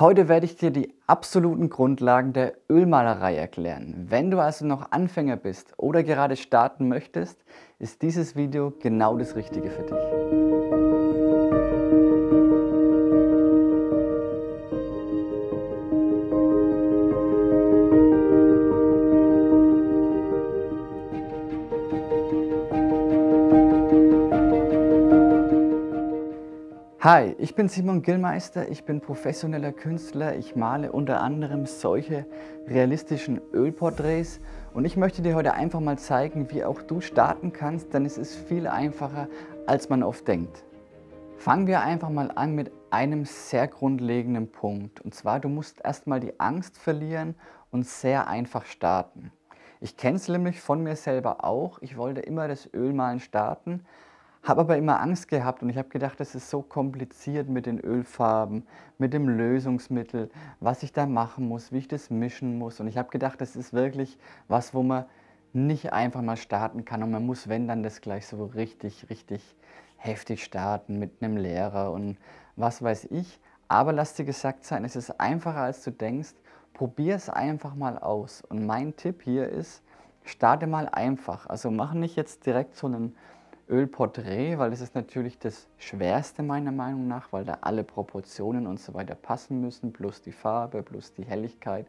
Heute werde ich dir die absoluten Grundlagen der Ölmalerei erklären. Wenn du also noch Anfänger bist oder gerade starten möchtest, ist dieses Video genau das Richtige für dich. Hi, ich bin Simon Gillmeister, ich bin professioneller Künstler. Ich male unter anderem solche realistischen Ölporträts und ich möchte dir heute einfach mal zeigen, wie auch du starten kannst, denn es ist viel einfacher, als man oft denkt. Fangen wir einfach mal an mit einem sehr grundlegenden Punkt und zwar du musst erstmal die Angst verlieren und sehr einfach starten. Ich kenne es nämlich von mir selber auch, ich wollte immer das Ölmalen starten, habe aber immer Angst gehabt und ich habe gedacht, das ist so kompliziert mit den Ölfarben, mit dem Lösungsmittel, was ich da machen muss, wie ich das mischen muss. Und ich habe gedacht, das ist wirklich was, wo man nicht einfach mal starten kann und man muss, wenn dann, das gleich so richtig, richtig heftig starten mit einem Lehrer und was weiß ich. Aber lass dir gesagt sein, es ist einfacher als du denkst. Probier es einfach mal aus. Und mein Tipp hier ist, starte mal einfach. Also mach nicht jetzt direkt so einen Ölporträt, weil das ist natürlich das schwerste meiner Meinung nach, weil da alle Proportionen und so weiter passen müssen, plus die Farbe, plus die Helligkeit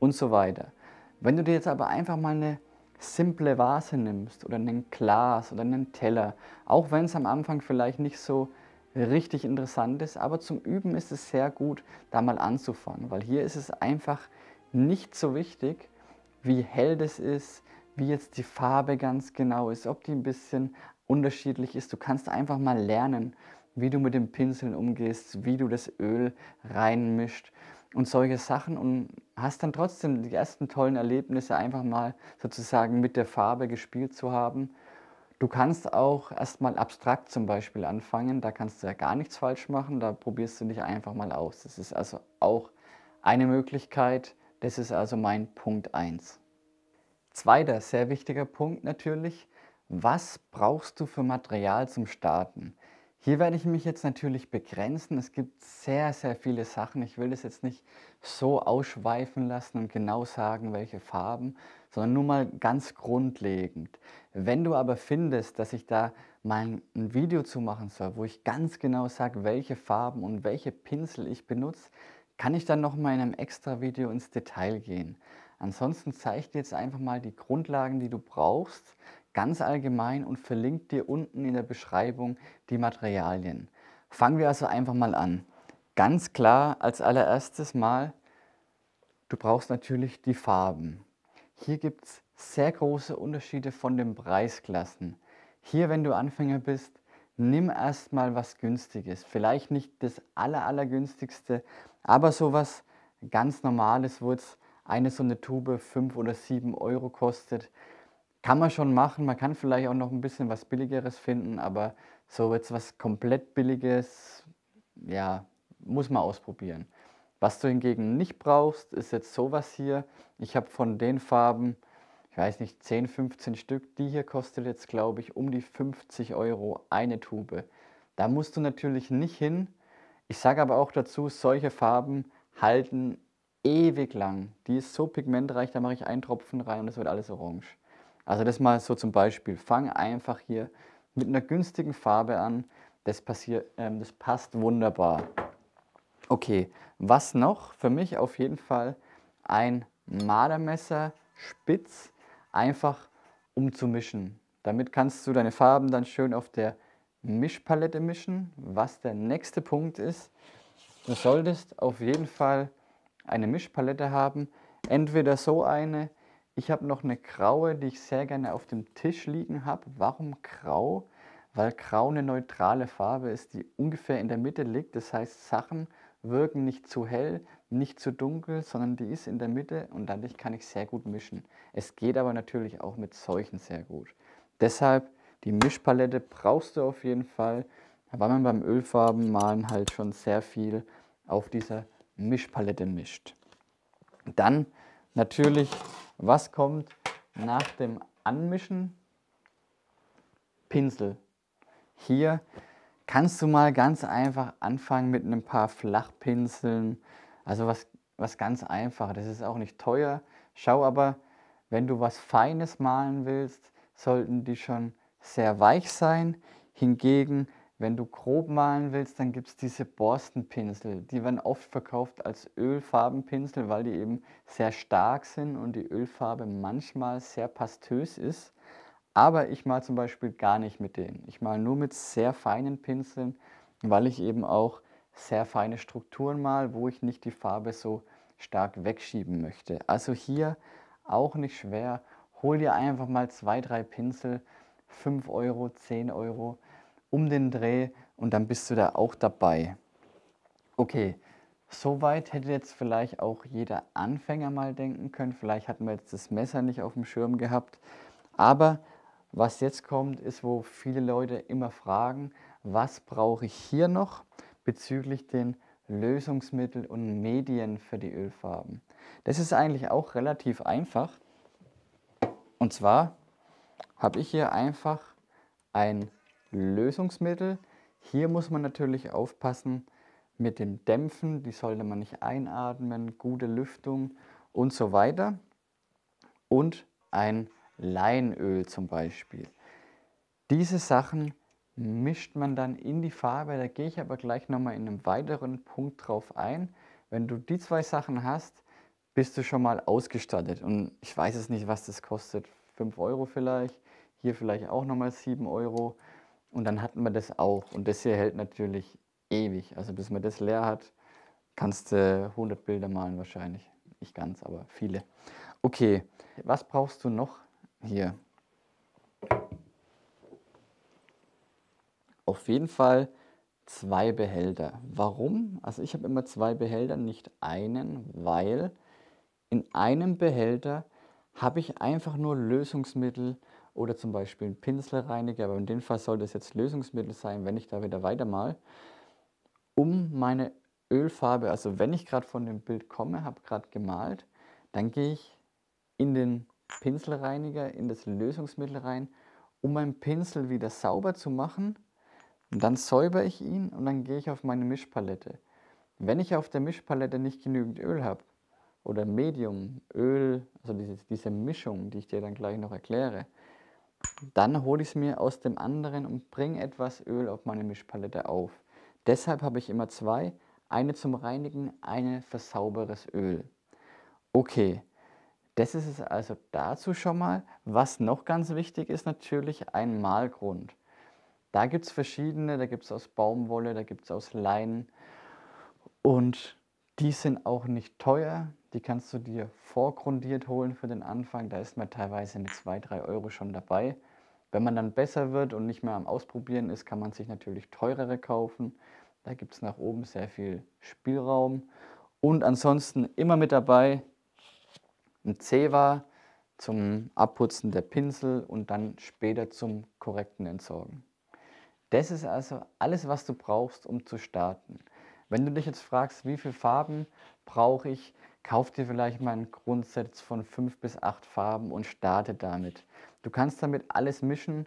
und so weiter. Wenn du dir jetzt aber einfach mal eine simple Vase nimmst oder ein Glas oder einen Teller, auch wenn es am Anfang vielleicht nicht so richtig interessant ist, aber zum Üben ist es sehr gut, da mal anzufangen, weil hier ist es einfach nicht so wichtig, wie hell das ist, wie jetzt die Farbe ganz genau ist, ob die ein bisschen unterschiedlich ist. Du kannst einfach mal lernen, wie du mit dem Pinseln umgehst, wie du das Öl reinmischst und solche Sachen und hast dann trotzdem die ersten tollen Erlebnisse einfach mal sozusagen mit der Farbe gespielt zu haben. Du kannst auch erstmal abstrakt zum Beispiel anfangen, da kannst du ja gar nichts falsch machen, da probierst du dich einfach mal aus. Das ist also auch eine Möglichkeit, das ist also mein Punkt 1. Zweiter sehr wichtiger Punkt natürlich, was brauchst du für Material zum Starten? Hier werde ich mich jetzt natürlich begrenzen. Es gibt sehr, sehr viele Sachen. Ich will das jetzt nicht so ausschweifen lassen und genau sagen, welche Farben, sondern nur mal ganz grundlegend. Wenn du aber findest, dass ich da mal ein Video zu machen soll, wo ich ganz genau sage, welche Farben und welche Pinsel ich benutze, kann ich dann nochmal in einem extra Video ins Detail gehen. Ansonsten zeige ich dir jetzt einfach mal die Grundlagen, die du brauchst ganz allgemein und verlinkt dir unten in der Beschreibung die Materialien. Fangen wir also einfach mal an. Ganz klar als allererstes mal, du brauchst natürlich die Farben. Hier gibt es sehr große Unterschiede von den Preisklassen. Hier, wenn du Anfänger bist, nimm erstmal was günstiges. Vielleicht nicht das aller, allergünstigste, aber sowas ganz normales, wo jetzt eine so eine Tube 5 oder 7 Euro kostet, kann man schon machen, man kann vielleicht auch noch ein bisschen was Billigeres finden, aber so jetzt was komplett Billiges, ja, muss man ausprobieren. Was du hingegen nicht brauchst, ist jetzt sowas hier. Ich habe von den Farben, ich weiß nicht, 10, 15 Stück. Die hier kostet jetzt, glaube ich, um die 50 Euro eine Tube. Da musst du natürlich nicht hin. Ich sage aber auch dazu, solche Farben halten ewig lang. Die ist so pigmentreich, da mache ich einen Tropfen rein und es wird alles orange. Also das mal so zum Beispiel. Fang einfach hier mit einer günstigen Farbe an. Das, passiert, ähm, das passt wunderbar. Okay, was noch? Für mich auf jeden Fall ein Malermesser spitz, einfach um zu mischen. Damit kannst du deine Farben dann schön auf der Mischpalette mischen. Was der nächste Punkt ist, du solltest auf jeden Fall eine Mischpalette haben. Entweder so eine, ich habe noch eine graue, die ich sehr gerne auf dem Tisch liegen habe. Warum grau? Weil grau eine neutrale Farbe ist, die ungefähr in der Mitte liegt. Das heißt, Sachen wirken nicht zu hell, nicht zu dunkel, sondern die ist in der Mitte und dadurch kann ich sehr gut mischen. Es geht aber natürlich auch mit solchen sehr gut. Deshalb die Mischpalette brauchst du auf jeden Fall, weil man beim Ölfarben malen halt schon sehr viel auf dieser Mischpalette mischt. Dann natürlich was kommt nach dem Anmischen? Pinsel. Hier kannst du mal ganz einfach anfangen mit ein paar Flachpinseln. Also was, was ganz einfach. Das ist auch nicht teuer. Schau aber, wenn du was Feines malen willst, sollten die schon sehr weich sein. Hingegen wenn du grob malen willst, dann gibt es diese Borstenpinsel. Die werden oft verkauft als Ölfarbenpinsel, weil die eben sehr stark sind und die Ölfarbe manchmal sehr pastös ist. Aber ich mal zum Beispiel gar nicht mit denen. Ich mal nur mit sehr feinen Pinseln, weil ich eben auch sehr feine Strukturen mal, wo ich nicht die Farbe so stark wegschieben möchte. Also hier auch nicht schwer. Hol dir einfach mal zwei, drei Pinsel, 5 Euro, 10 Euro um den Dreh und dann bist du da auch dabei. Okay, soweit hätte jetzt vielleicht auch jeder Anfänger mal denken können. Vielleicht hatten wir jetzt das Messer nicht auf dem Schirm gehabt. Aber was jetzt kommt, ist, wo viele Leute immer fragen, was brauche ich hier noch bezüglich den Lösungsmittel und Medien für die Ölfarben. Das ist eigentlich auch relativ einfach. Und zwar habe ich hier einfach ein Lösungsmittel. Hier muss man natürlich aufpassen mit dem Dämpfen, die sollte man nicht einatmen, gute Lüftung und so weiter. Und ein Leinöl zum Beispiel. Diese Sachen mischt man dann in die Farbe, da gehe ich aber gleich nochmal in einem weiteren Punkt drauf ein. Wenn du die zwei Sachen hast, bist du schon mal ausgestattet. Und ich weiß es nicht, was das kostet. 5 Euro vielleicht, hier vielleicht auch nochmal 7 Euro. Und dann hatten wir das auch. Und das hier hält natürlich ewig. Also bis man das leer hat, kannst du 100 Bilder malen wahrscheinlich. Nicht ganz, aber viele. Okay, was brauchst du noch hier? Auf jeden Fall zwei Behälter. Warum? Also ich habe immer zwei Behälter, nicht einen, weil in einem Behälter habe ich einfach nur Lösungsmittel, oder zum Beispiel einen Pinselreiniger, aber in dem Fall soll das jetzt Lösungsmittel sein, wenn ich da wieder weitermal, um meine Ölfarbe, also wenn ich gerade von dem Bild komme, habe gerade gemalt, dann gehe ich in den Pinselreiniger, in das Lösungsmittel rein, um meinen Pinsel wieder sauber zu machen. Und dann säuber ich ihn und dann gehe ich auf meine Mischpalette. Wenn ich auf der Mischpalette nicht genügend Öl habe oder Medium, Öl, also diese, diese Mischung, die ich dir dann gleich noch erkläre, dann hole ich es mir aus dem anderen und bringe etwas Öl auf meine Mischpalette auf. Deshalb habe ich immer zwei, eine zum Reinigen, eine für sauberes Öl. Okay, das ist es also dazu schon mal. Was noch ganz wichtig ist, natürlich ein Malgrund. Da gibt es verschiedene, da gibt es aus Baumwolle, da gibt es aus Leinen und die sind auch nicht teuer. Die kannst du dir vorgrundiert holen für den Anfang. Da ist man teilweise mit 2, 3 Euro schon dabei. Wenn man dann besser wird und nicht mehr am Ausprobieren ist, kann man sich natürlich teurere kaufen. Da gibt es nach oben sehr viel Spielraum. Und ansonsten immer mit dabei ein Zewa zum Abputzen der Pinsel und dann später zum korrekten Entsorgen. Das ist also alles, was du brauchst, um zu starten. Wenn du dich jetzt fragst, wie viele Farben brauche ich, Kauf dir vielleicht mal ein Grundsatz von fünf bis acht Farben und starte damit. Du kannst damit alles mischen.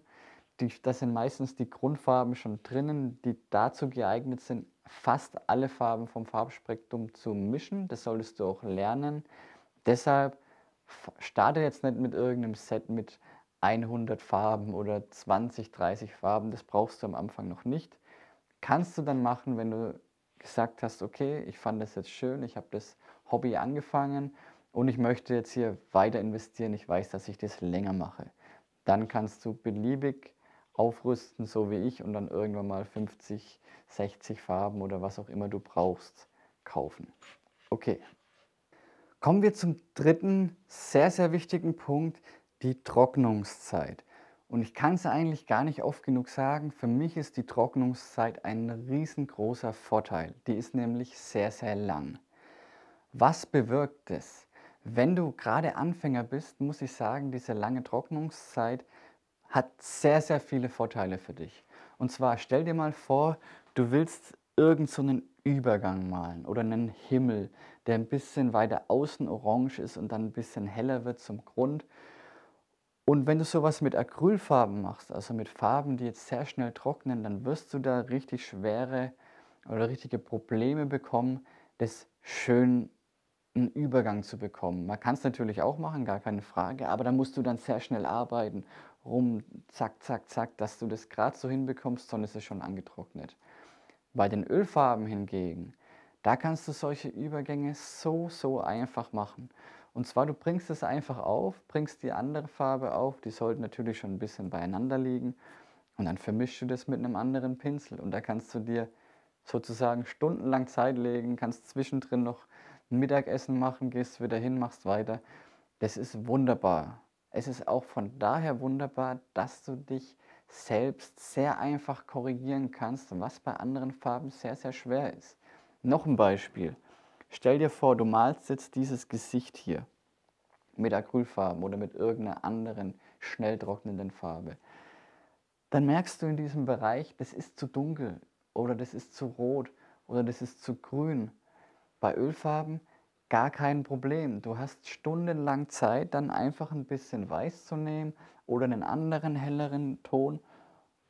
Die, das sind meistens die Grundfarben schon drinnen, die dazu geeignet sind, fast alle Farben vom Farbspektrum zu mischen. Das solltest du auch lernen. Deshalb starte jetzt nicht mit irgendeinem Set mit 100 Farben oder 20, 30 Farben. Das brauchst du am Anfang noch nicht. Kannst du dann machen, wenn du gesagt hast, okay, ich fand das jetzt schön, ich habe das Hobby angefangen und ich möchte jetzt hier weiter investieren, ich weiß, dass ich das länger mache. Dann kannst du beliebig aufrüsten, so wie ich, und dann irgendwann mal 50, 60 Farben oder was auch immer du brauchst kaufen. Okay. Kommen wir zum dritten sehr, sehr wichtigen Punkt, die Trocknungszeit. Und ich kann es eigentlich gar nicht oft genug sagen, für mich ist die Trocknungszeit ein riesengroßer Vorteil. Die ist nämlich sehr, sehr lang. Was bewirkt es? Wenn du gerade Anfänger bist, muss ich sagen, diese lange Trocknungszeit hat sehr, sehr viele Vorteile für dich. Und zwar stell dir mal vor, du willst irgendeinen so Übergang malen oder einen Himmel, der ein bisschen weiter außen orange ist und dann ein bisschen heller wird zum Grund. Und wenn du sowas mit Acrylfarben machst, also mit Farben, die jetzt sehr schnell trocknen, dann wirst du da richtig schwere oder richtige Probleme bekommen, das schön einen Übergang zu bekommen. Man kann es natürlich auch machen, gar keine Frage, aber da musst du dann sehr schnell arbeiten, rum, zack, zack, zack, dass du das gerade so hinbekommst, sonst ist es schon angetrocknet. Bei den Ölfarben hingegen, da kannst du solche Übergänge so, so einfach machen. Und zwar, du bringst es einfach auf, bringst die andere Farbe auf, die sollten natürlich schon ein bisschen beieinander liegen und dann vermischst du das mit einem anderen Pinsel und da kannst du dir sozusagen stundenlang Zeit legen, kannst zwischendrin noch ein Mittagessen machen, gehst wieder hin, machst weiter. Das ist wunderbar. Es ist auch von daher wunderbar, dass du dich selbst sehr einfach korrigieren kannst, was bei anderen Farben sehr, sehr schwer ist. Noch ein Beispiel. Stell dir vor, du malst jetzt dieses Gesicht hier mit Acrylfarben oder mit irgendeiner anderen schnell trocknenden Farbe. Dann merkst du in diesem Bereich, das ist zu dunkel oder das ist zu rot oder das ist zu grün bei Ölfarben gar kein Problem. Du hast stundenlang Zeit, dann einfach ein bisschen weiß zu nehmen oder einen anderen helleren Ton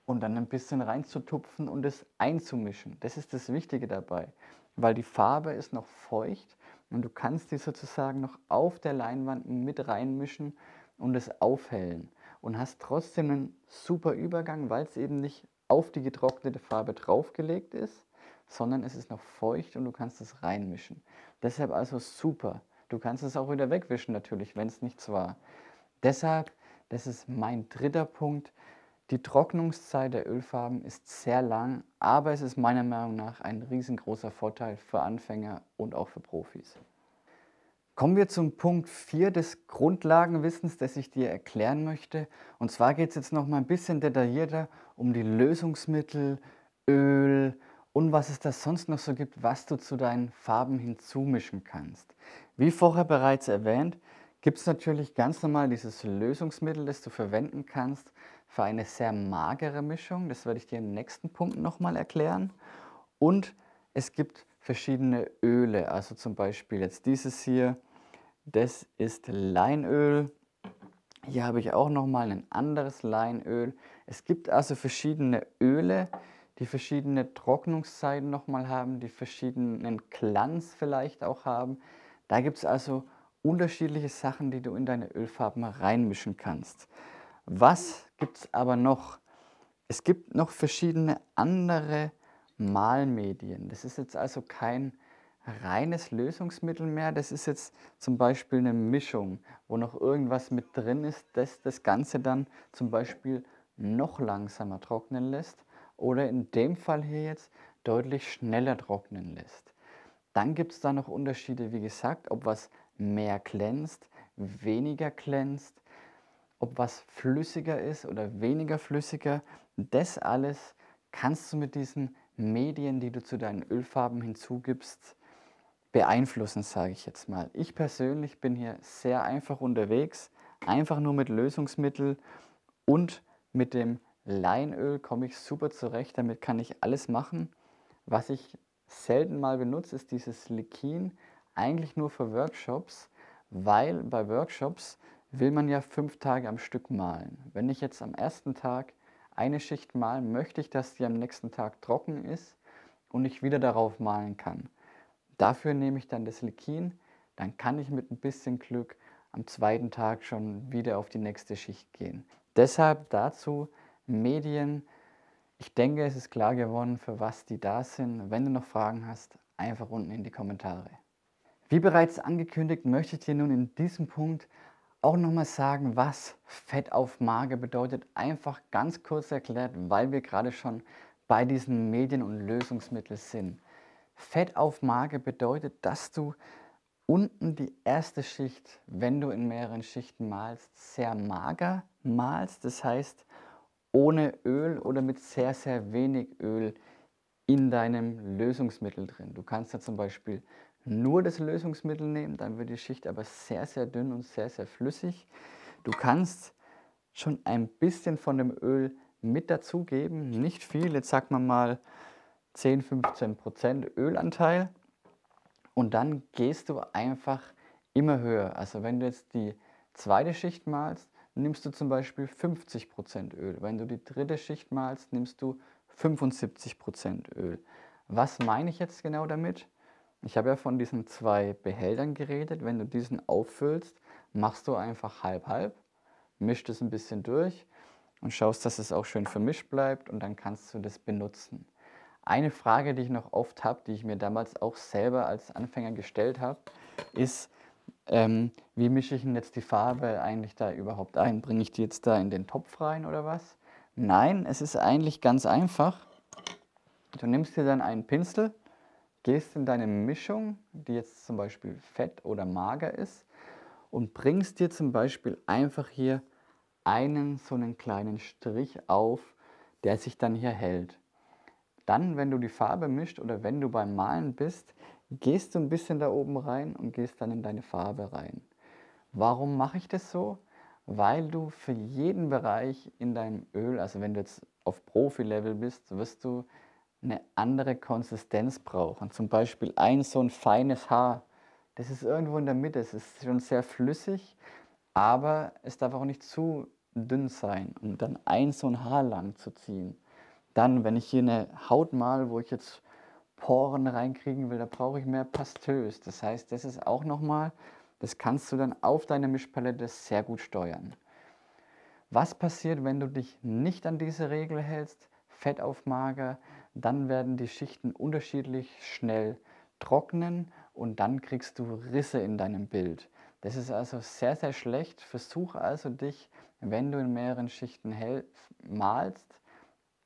und dann ein bisschen reinzutupfen und es einzumischen. Das ist das Wichtige dabei, weil die Farbe ist noch feucht und du kannst die sozusagen noch auf der Leinwand mit reinmischen und es aufhellen und hast trotzdem einen super Übergang, weil es eben nicht auf die getrocknete Farbe draufgelegt ist, sondern es ist noch feucht und du kannst es reinmischen. Deshalb also super. Du kannst es auch wieder wegwischen natürlich, wenn es nichts war. Deshalb, das ist mein dritter Punkt, die Trocknungszeit der Ölfarben ist sehr lang, aber es ist meiner Meinung nach ein riesengroßer Vorteil für Anfänger und auch für Profis. Kommen wir zum Punkt 4 des Grundlagenwissens, das ich dir erklären möchte. Und zwar geht es jetzt noch mal ein bisschen detaillierter um die Lösungsmittel, Öl, und was es da sonst noch so gibt, was du zu deinen Farben hinzumischen kannst. Wie vorher bereits erwähnt, gibt es natürlich ganz normal dieses Lösungsmittel, das du verwenden kannst für eine sehr magere Mischung. Das werde ich dir im nächsten Punkt nochmal erklären. Und es gibt verschiedene Öle, also zum Beispiel jetzt dieses hier, das ist Leinöl. Hier habe ich auch nochmal ein anderes Leinöl. Es gibt also verschiedene Öle, die verschiedene Trocknungszeiten nochmal haben, die verschiedenen Glanz vielleicht auch haben. Da gibt es also unterschiedliche Sachen, die du in deine Ölfarben reinmischen kannst. Was gibt es aber noch? Es gibt noch verschiedene andere Malmedien. Das ist jetzt also kein reines Lösungsmittel mehr. Das ist jetzt zum Beispiel eine Mischung, wo noch irgendwas mit drin ist, das das Ganze dann zum Beispiel noch langsamer trocknen lässt oder in dem Fall hier jetzt deutlich schneller trocknen lässt. Dann gibt es da noch Unterschiede, wie gesagt, ob was mehr glänzt, weniger glänzt, ob was flüssiger ist oder weniger flüssiger. Das alles kannst du mit diesen Medien, die du zu deinen Ölfarben hinzugibst, beeinflussen, sage ich jetzt mal. Ich persönlich bin hier sehr einfach unterwegs, einfach nur mit Lösungsmittel und mit dem Leinöl komme ich super zurecht, damit kann ich alles machen. Was ich selten mal benutze, ist dieses Likin, eigentlich nur für Workshops, weil bei Workshops will man ja fünf Tage am Stück malen. Wenn ich jetzt am ersten Tag eine Schicht malen, möchte ich, dass die am nächsten Tag trocken ist und ich wieder darauf malen kann. Dafür nehme ich dann das Likin, dann kann ich mit ein bisschen Glück am zweiten Tag schon wieder auf die nächste Schicht gehen. Deshalb dazu Medien. Ich denke, es ist klar geworden, für was die da sind. Wenn du noch Fragen hast, einfach unten in die Kommentare. Wie bereits angekündigt, möchte ich dir nun in diesem Punkt auch nochmal sagen, was Fett auf Mager bedeutet. Einfach ganz kurz erklärt, weil wir gerade schon bei diesen Medien und Lösungsmitteln sind. Fett auf Mager bedeutet, dass du unten die erste Schicht, wenn du in mehreren Schichten malst, sehr mager malst. Das heißt, ohne Öl oder mit sehr, sehr wenig Öl in deinem Lösungsmittel drin. Du kannst da zum Beispiel nur das Lösungsmittel nehmen, dann wird die Schicht aber sehr, sehr dünn und sehr, sehr flüssig. Du kannst schon ein bisschen von dem Öl mit dazugeben, nicht viel, jetzt sagt man mal 10, 15 Prozent Ölanteil und dann gehst du einfach immer höher. Also wenn du jetzt die zweite Schicht malst, nimmst du zum Beispiel 50% Öl. Wenn du die dritte Schicht malst, nimmst du 75% Öl. Was meine ich jetzt genau damit? Ich habe ja von diesen zwei Behältern geredet. Wenn du diesen auffüllst, machst du einfach halb-halb, mischt es ein bisschen durch und schaust, dass es auch schön vermischt bleibt und dann kannst du das benutzen. Eine Frage, die ich noch oft habe, die ich mir damals auch selber als Anfänger gestellt habe, ist, ähm, wie mische ich denn jetzt die Farbe eigentlich da überhaupt ein? Bringe ich die jetzt da in den Topf rein oder was? Nein, es ist eigentlich ganz einfach. Du nimmst dir dann einen Pinsel, gehst in deine Mischung, die jetzt zum Beispiel fett oder mager ist, und bringst dir zum Beispiel einfach hier einen so einen kleinen Strich auf, der sich dann hier hält. Dann, wenn du die Farbe mischt oder wenn du beim Malen bist, gehst du ein bisschen da oben rein und gehst dann in deine Farbe rein. Warum mache ich das so? Weil du für jeden Bereich in deinem Öl, also wenn du jetzt auf Profi-Level bist, wirst du eine andere Konsistenz brauchen. Zum Beispiel ein so ein feines Haar, das ist irgendwo in der Mitte, es ist schon sehr flüssig, aber es darf auch nicht zu dünn sein, um dann ein so ein Haar lang zu ziehen. Dann, wenn ich hier eine Haut mal, wo ich jetzt Poren reinkriegen will, da brauche ich mehr Pastös. Das heißt, das ist auch nochmal, das kannst du dann auf deiner Mischpalette sehr gut steuern. Was passiert, wenn du dich nicht an diese Regel hältst? Fett auf mager, dann werden die Schichten unterschiedlich schnell trocknen und dann kriegst du Risse in deinem Bild. Das ist also sehr, sehr schlecht. Versuche also dich, wenn du in mehreren Schichten malst,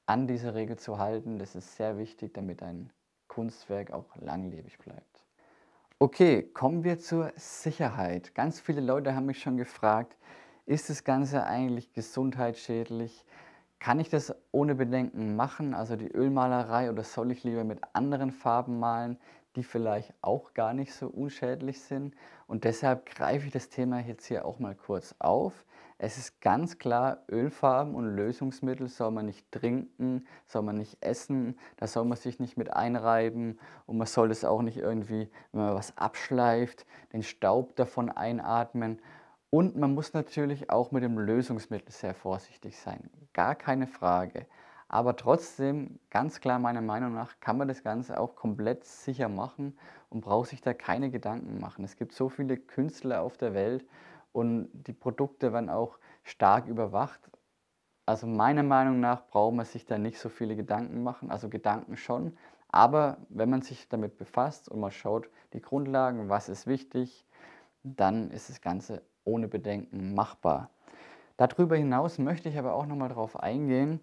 an diese Regel zu halten. Das ist sehr wichtig, damit dein Kunstwerk auch langlebig bleibt. Okay, kommen wir zur Sicherheit. Ganz viele Leute haben mich schon gefragt, ist das Ganze eigentlich gesundheitsschädlich? Kann ich das ohne Bedenken machen, also die Ölmalerei, oder soll ich lieber mit anderen Farben malen? die vielleicht auch gar nicht so unschädlich sind. Und deshalb greife ich das Thema jetzt hier auch mal kurz auf. Es ist ganz klar, Ölfarben und Lösungsmittel soll man nicht trinken, soll man nicht essen, da soll man sich nicht mit einreiben und man soll es auch nicht irgendwie, wenn man was abschleift, den Staub davon einatmen. Und man muss natürlich auch mit dem Lösungsmittel sehr vorsichtig sein. Gar keine Frage. Aber trotzdem, ganz klar meiner Meinung nach, kann man das Ganze auch komplett sicher machen und braucht sich da keine Gedanken machen. Es gibt so viele Künstler auf der Welt und die Produkte werden auch stark überwacht. Also meiner Meinung nach braucht man sich da nicht so viele Gedanken machen. Also Gedanken schon, aber wenn man sich damit befasst und man schaut, die Grundlagen, was ist wichtig, dann ist das Ganze ohne Bedenken machbar. Darüber hinaus möchte ich aber auch nochmal darauf eingehen,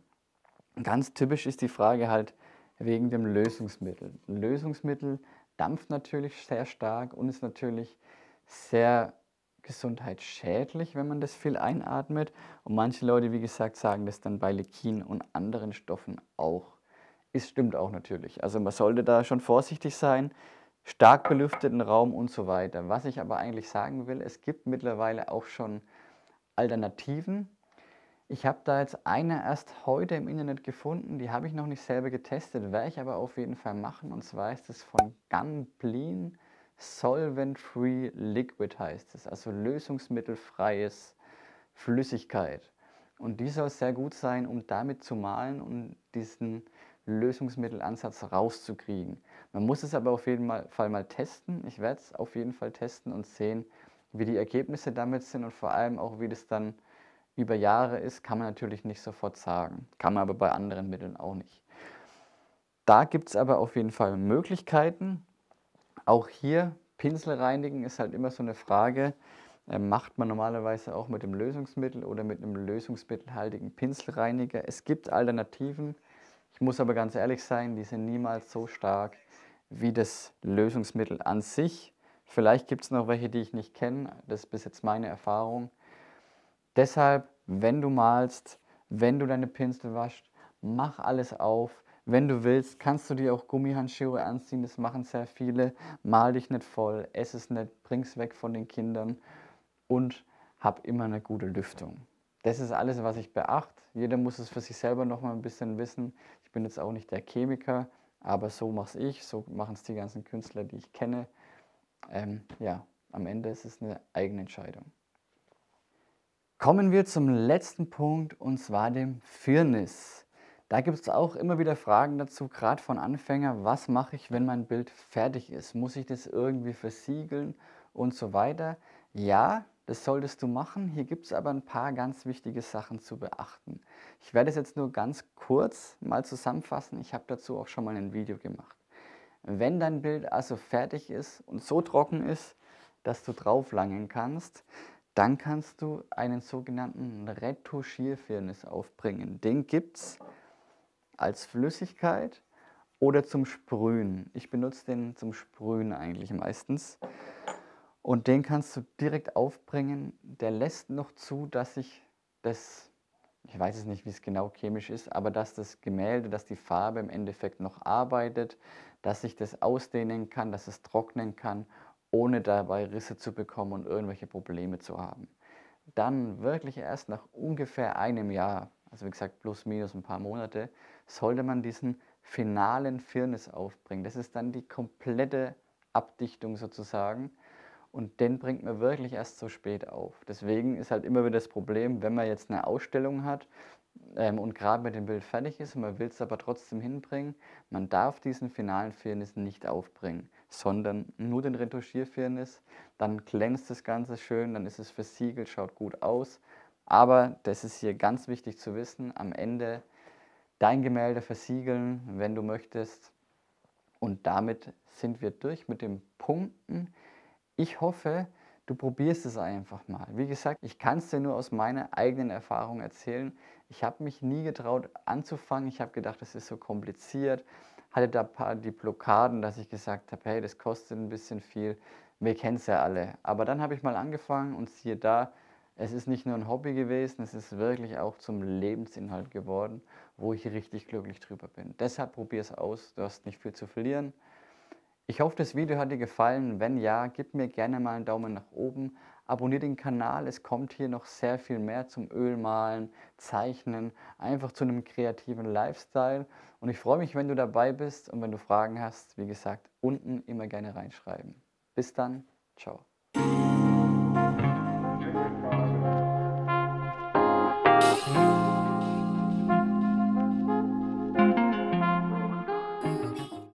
Ganz typisch ist die Frage halt wegen dem Lösungsmittel. Lösungsmittel dampft natürlich sehr stark und ist natürlich sehr gesundheitsschädlich, wenn man das viel einatmet. Und manche Leute, wie gesagt, sagen das dann bei Lekin und anderen Stoffen auch. Es stimmt auch natürlich. Also man sollte da schon vorsichtig sein, stark belüfteten Raum und so weiter. Was ich aber eigentlich sagen will, es gibt mittlerweile auch schon Alternativen, ich habe da jetzt eine erst heute im Internet gefunden, die habe ich noch nicht selber getestet, werde ich aber auf jeden Fall machen. Und zwar ist es von Gunblin Solvent Free Liquid heißt es, also lösungsmittelfreies Flüssigkeit. Und die soll sehr gut sein, um damit zu malen und diesen Lösungsmittelansatz rauszukriegen. Man muss es aber auf jeden Fall mal testen. Ich werde es auf jeden Fall testen und sehen, wie die Ergebnisse damit sind und vor allem auch, wie das dann über Jahre ist, kann man natürlich nicht sofort sagen. Kann man aber bei anderen Mitteln auch nicht. Da gibt es aber auf jeden Fall Möglichkeiten. Auch hier Pinsel reinigen ist halt immer so eine Frage. Äh, macht man normalerweise auch mit dem Lösungsmittel oder mit einem lösungsmittelhaltigen Pinselreiniger. Es gibt Alternativen. Ich muss aber ganz ehrlich sein, die sind niemals so stark wie das Lösungsmittel an sich. Vielleicht gibt es noch welche, die ich nicht kenne. Das ist bis jetzt meine Erfahrung. Deshalb, wenn du malst, wenn du deine Pinsel waschst, mach alles auf. Wenn du willst, kannst du dir auch Gummihandschuhe anziehen, das machen sehr viele. Mal dich nicht voll, ess es nicht, bring es weg von den Kindern und hab immer eine gute Lüftung. Das ist alles, was ich beachte. Jeder muss es für sich selber noch mal ein bisschen wissen. Ich bin jetzt auch nicht der Chemiker, aber so mache ich, so machen es die ganzen Künstler, die ich kenne. Ähm, ja, am Ende ist es eine eigene Entscheidung. Kommen wir zum letzten Punkt und zwar dem Firnis. Da gibt es auch immer wieder Fragen dazu, gerade von Anfängern, was mache ich, wenn mein Bild fertig ist? Muss ich das irgendwie versiegeln und so weiter? Ja, das solltest du machen. Hier gibt es aber ein paar ganz wichtige Sachen zu beachten. Ich werde es jetzt nur ganz kurz mal zusammenfassen. Ich habe dazu auch schon mal ein Video gemacht. Wenn dein Bild also fertig ist und so trocken ist, dass du drauf langen kannst, dann kannst du einen sogenannten Retuschierfirnis aufbringen. Den gibt es als Flüssigkeit oder zum Sprühen. Ich benutze den zum Sprühen eigentlich meistens. Und den kannst du direkt aufbringen. Der lässt noch zu, dass sich das, ich weiß es nicht, wie es genau chemisch ist, aber dass das Gemälde, dass die Farbe im Endeffekt noch arbeitet, dass sich das ausdehnen kann, dass es trocknen kann ohne dabei Risse zu bekommen und irgendwelche Probleme zu haben. Dann wirklich erst nach ungefähr einem Jahr, also wie gesagt plus minus ein paar Monate, sollte man diesen finalen Firnis aufbringen. Das ist dann die komplette Abdichtung sozusagen und den bringt man wirklich erst so spät auf. Deswegen ist halt immer wieder das Problem, wenn man jetzt eine Ausstellung hat ähm, und gerade mit dem Bild fertig ist und man will es aber trotzdem hinbringen, man darf diesen finalen Firnis nicht aufbringen sondern nur den Retuschierfirnis. Dann glänzt das Ganze schön, dann ist es versiegelt, schaut gut aus. Aber das ist hier ganz wichtig zu wissen, am Ende dein Gemälde versiegeln, wenn du möchtest. Und damit sind wir durch mit den Punkten. Ich hoffe, du probierst es einfach mal. Wie gesagt, ich kann es dir nur aus meiner eigenen Erfahrung erzählen. Ich habe mich nie getraut anzufangen. Ich habe gedacht, es ist so kompliziert hatte da ein paar die Blockaden, dass ich gesagt habe, hey, das kostet ein bisschen viel, wir kennen es ja alle. Aber dann habe ich mal angefangen und siehe da, es ist nicht nur ein Hobby gewesen, es ist wirklich auch zum Lebensinhalt geworden, wo ich richtig glücklich drüber bin. Deshalb probier es aus, du hast nicht viel zu verlieren. Ich hoffe, das Video hat dir gefallen. Wenn ja, gib mir gerne mal einen Daumen nach oben, Abonniert den Kanal, es kommt hier noch sehr viel mehr zum Ölmalen, Zeichnen, einfach zu einem kreativen Lifestyle. Und ich freue mich, wenn du dabei bist und wenn du Fragen hast, wie gesagt, unten immer gerne reinschreiben. Bis dann, ciao.